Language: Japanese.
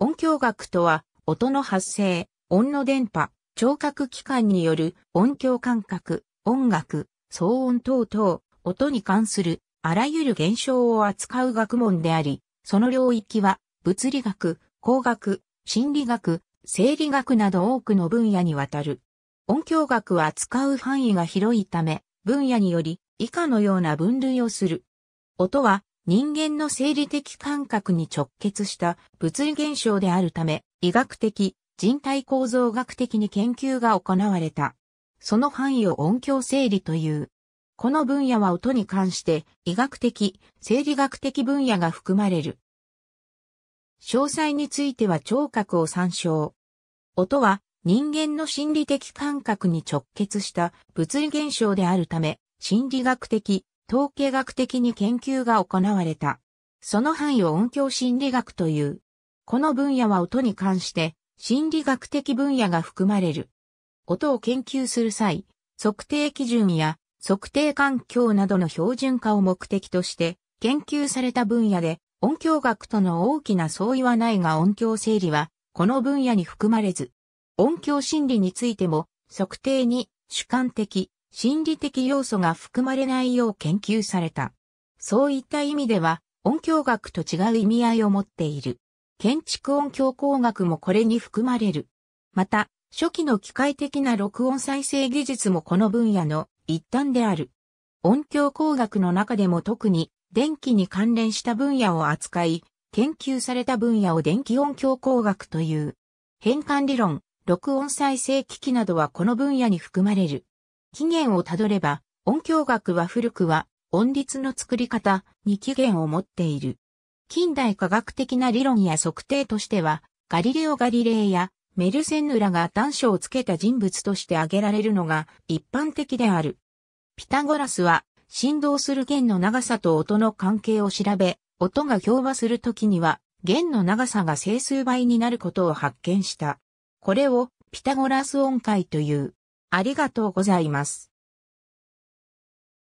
音響学とは、音の発生、音の電波、聴覚器官による音響感覚、音楽、騒音等々、音に関するあらゆる現象を扱う学問であり、その領域は物理学、工学、心理学、生理学など多くの分野にわたる。音響学は扱う範囲が広いため、分野により以下のような分類をする。音は人間の生理的感覚に直結した物理現象であるため、医学的、人体構造学的に研究が行われた。その範囲を音響整理という。この分野は音に関して医学的、生理学的分野が含まれる。詳細については聴覚を参照。音は人間の心理的感覚に直結した物理現象であるため、心理学的、統計学的に研究が行われた。その範囲を音響心理学という。この分野は音に関して心理学的分野が含まれる。音を研究する際、測定基準や測定環境などの標準化を目的として研究された分野で音響学との大きな相違はないが音響整理はこの分野に含まれず、音響心理についても測定に主観的、心理的要素が含まれないよう研究された。そういった意味では、音響学と違う意味合いを持っている。建築音響工学もこれに含まれる。また、初期の機械的な録音再生技術もこの分野の一端である。音響工学の中でも特に電気に関連した分野を扱い、研究された分野を電気音響工学という。変換理論、録音再生機器などはこの分野に含まれる。起源をたどれば、音響学は古くは音律の作り方に起源を持っている。近代科学的な理論や測定としては、ガリレオ・ガリレイやメルセンヌらが短所をつけた人物として挙げられるのが一般的である。ピタゴラスは振動する弦の長さと音の関係を調べ、音が共和するときには弦の長さが整数倍になることを発見した。これをピタゴラス音階という。ありがとうございます。